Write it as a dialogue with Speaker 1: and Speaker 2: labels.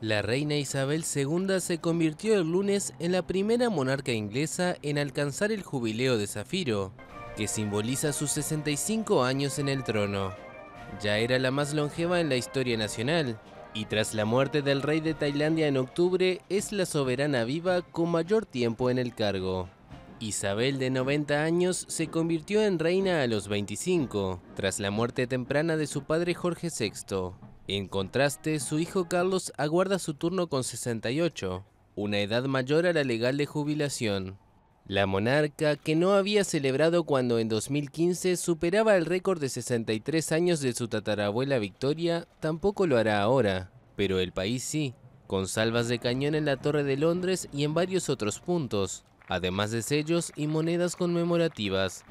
Speaker 1: La reina Isabel II se convirtió el lunes en la primera monarca inglesa en alcanzar el jubileo de zafiro, que simboliza sus 65 años en el trono. Ya era la más longeva en la historia nacional, y tras la muerte del rey de Tailandia en octubre, es la soberana viva con mayor tiempo en el cargo. Isabel de 90 años se convirtió en reina a los 25, tras la muerte temprana de su padre Jorge VI. En contraste, su hijo Carlos aguarda su turno con 68, una edad mayor a la legal de jubilación. La monarca, que no había celebrado cuando en 2015 superaba el récord de 63 años de su tatarabuela Victoria, tampoco lo hará ahora, pero el país sí, con salvas de cañón en la Torre de Londres y en varios otros puntos, además de sellos y monedas conmemorativas.